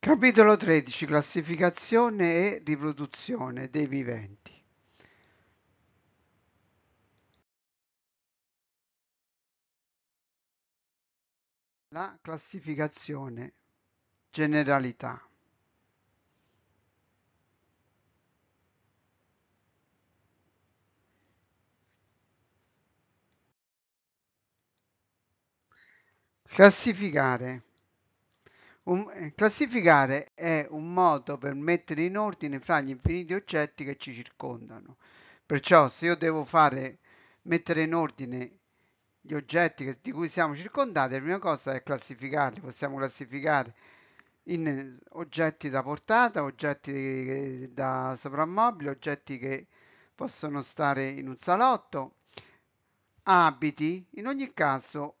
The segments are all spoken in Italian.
Capitolo XIII Classificazione e riproduzione dei viventi. La classificazione generalità. Classificare un, eh, classificare è un modo per mettere in ordine fra gli infiniti oggetti che ci circondano. Perciò se io devo fare, mettere in ordine gli oggetti che, di cui siamo circondati, la prima cosa è classificarli. Possiamo classificare in eh, oggetti da portata, oggetti da soprammobile, oggetti che possono stare in un salotto, abiti, in ogni caso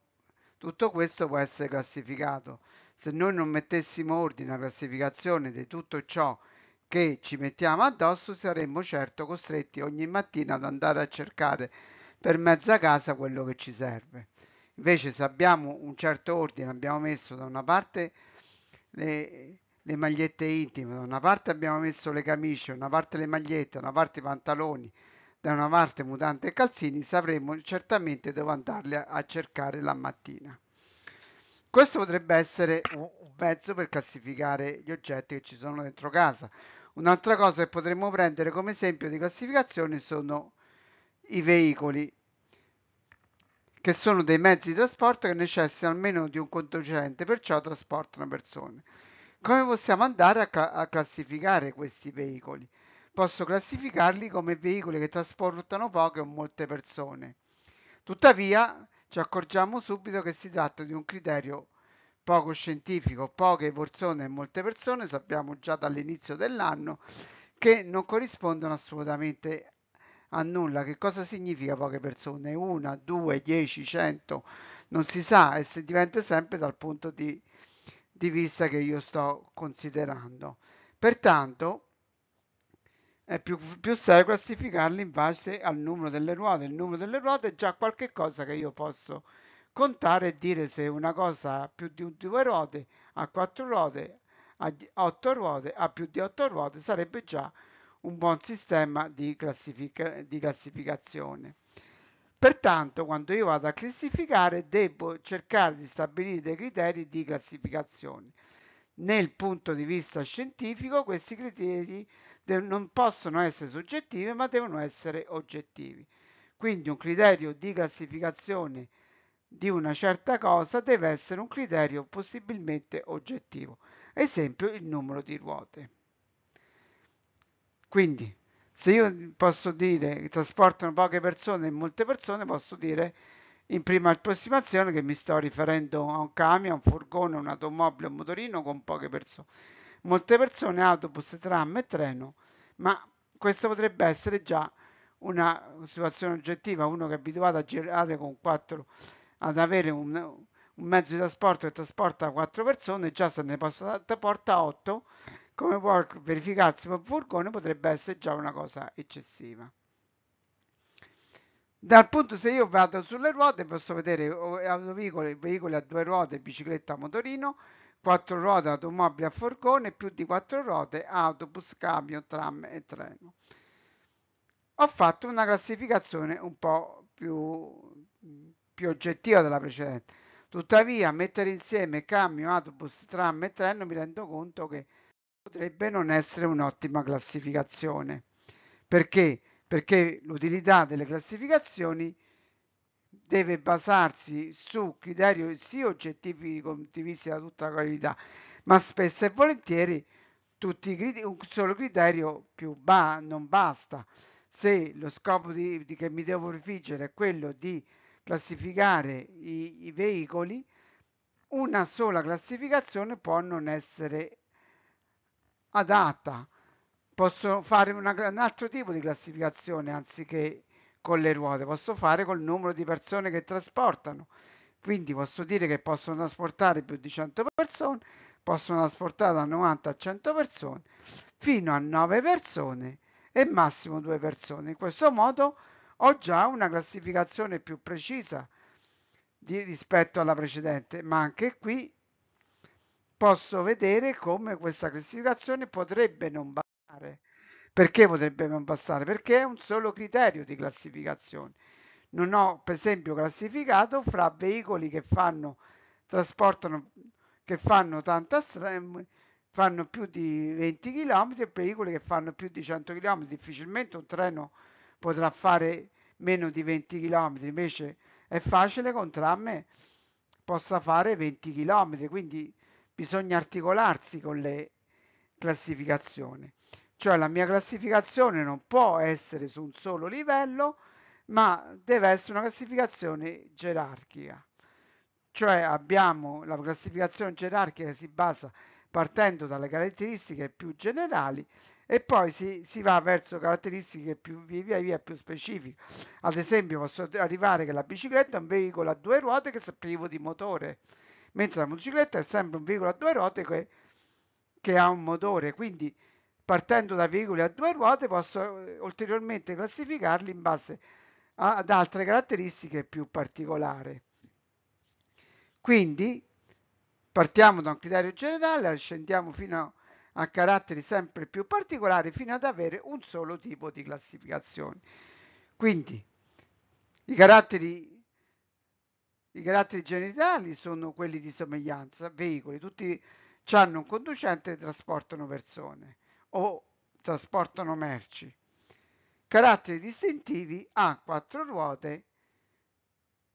tutto questo può essere classificato. Se noi non mettessimo ordine a classificazione di tutto ciò che ci mettiamo addosso, saremmo certo costretti ogni mattina ad andare a cercare per mezza casa quello che ci serve. Invece se abbiamo un certo ordine, abbiamo messo da una parte le, le magliette intime, da una parte abbiamo messo le camicie, da una parte le magliette, da una parte i pantaloni, da una parte mutante e calzini, sapremo certamente dove andarli a, a cercare la mattina. Questo potrebbe essere un, un mezzo per classificare gli oggetti che ci sono dentro casa. Un'altra cosa che potremmo prendere come esempio di classificazione sono i veicoli, che sono dei mezzi di trasporto che necessitano almeno di un conducente, perciò trasportano persone. Come possiamo andare a, ca a classificare questi veicoli? posso classificarli come veicoli che trasportano poche o molte persone. Tuttavia, ci accorgiamo subito che si tratta di un criterio poco scientifico, poche persone e molte persone, sappiamo già dall'inizio dell'anno, che non corrispondono assolutamente a nulla. Che cosa significa poche persone? Una, due, dieci, cento, non si sa e si diventa sempre dal punto di, di vista che io sto considerando. Pertanto, è più, più serio classificarli in base al numero delle ruote. Il numero delle ruote è già qualche cosa che io posso contare e dire se una cosa ha più di due ruote, ha quattro ruote, ha otto ruote, ha più di otto ruote, sarebbe già un buon sistema di, classifica, di classificazione. Pertanto, quando io vado a classificare, devo cercare di stabilire dei criteri di classificazione. Nel punto di vista scientifico, questi criteri de- non possono essere soggettive ma devono essere oggettivi. Quindi un criterio di classificazione di una certa cosa deve essere un criterio possibilmente oggettivo, esempio il numero di ruote. Quindi se io posso dire che trasportano poche persone e molte persone, posso dire in prima approssimazione che mi sto riferendo a un camion, a un furgone, un'automobile, un motorino con poche persone molte persone autobus, tram e treno, ma questo potrebbe essere già una situazione oggettiva, uno che è abituato a girare con quattro, ad avere un, un mezzo di trasporto che trasporta quattro persone, già se ne porta otto, come può verificarsi per furgone, potrebbe essere già una cosa eccessiva. Dal punto se io vado sulle ruote posso vedere veicoli a due ruote, bicicletta, motorino, 4 ruote, automobili a forcone, più di 4 ruote, autobus, camion, tram e treno. Ho fatto una classificazione un po' più, più oggettiva della precedente. Tuttavia, mettere insieme camion, autobus, tram e treno mi rendo conto che potrebbe non essere un'ottima classificazione. Perché? Perché l'utilità delle classificazioni deve basarsi su criteri sì oggettivi condivisi da tutta la qualità, ma spesso e volentieri tutti i criteri, un solo criterio più ba non basta. Se lo scopo di, di, che mi devo prefiggere è quello di classificare i, i veicoli, una sola classificazione può non essere adatta. Posso fare una, un altro tipo di classificazione anziché con le ruote, posso fare col numero di persone che trasportano. Quindi posso dire che possono trasportare più di 100 persone, possono trasportare da 90 a 100 persone, fino a 9 persone e massimo 2 persone. In questo modo ho già una classificazione più precisa di, rispetto alla precedente, ma anche qui posso vedere come questa classificazione potrebbe non bastare. Perché potrebbe non bastare? Perché è un solo criterio di classificazione. Non ho, per esempio, classificato fra veicoli che fanno, trasportano, che fanno tanta strada, fanno più di 20 km e veicoli che fanno più di 100 km. Difficilmente un treno potrà fare meno di 20 km, invece è facile che un tram possa fare 20 km, quindi bisogna articolarsi con le classificazioni cioè la mia classificazione non può essere su un solo livello, ma deve essere una classificazione gerarchica. Cioè abbiamo la classificazione gerarchica che si basa partendo dalle caratteristiche più generali e poi si, si va verso caratteristiche più, via via più specifiche. Ad esempio posso arrivare che la bicicletta è un veicolo a due ruote che è privo di motore, mentre la motocicletta è sempre un veicolo a due ruote che, che ha un motore. Quindi partendo da veicoli a due ruote posso eh, ulteriormente classificarli in base a, ad altre caratteristiche più particolari. Quindi partiamo da un criterio generale, scendiamo fino a, a caratteri sempre più particolari fino ad avere un solo tipo di classificazione. Quindi i caratteri, i caratteri generali sono quelli di somiglianza, veicoli, tutti hanno un conducente e trasportano persone o trasportano merci. Caratteri distintivi ha quattro ruote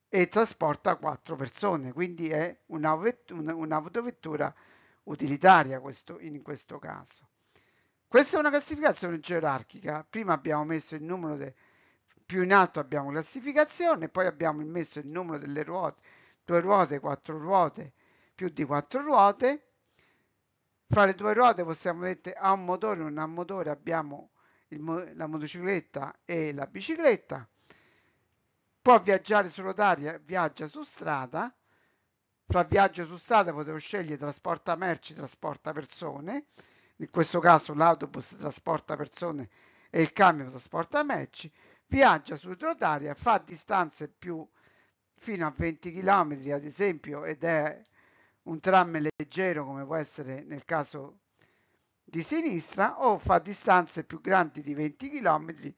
e trasporta quattro persone, quindi è un'autovettura utilitaria questo, in questo caso. Questa è una classificazione gerarchica. Prima abbiamo messo il numero de, più in alto abbiamo classificazione, poi abbiamo messo il numero delle ruote, due ruote, quattro ruote, più di quattro ruote fra le due ruote possiamo mettere a un motore o non a un motore abbiamo il, la motocicletta e la bicicletta può viaggiare su rotaria viaggia su strada fra viaggio su strada potevo scegliere trasporta merci trasporta persone in questo caso l'autobus trasporta persone e il camion trasporta merci viaggia su rotaria fa distanze più fino a 20 km ad esempio ed è un tram leggero come può essere nel caso di sinistra o fa distanze più grandi di 20 km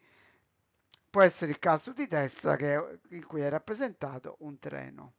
può essere il caso di destra che, in cui è rappresentato un treno.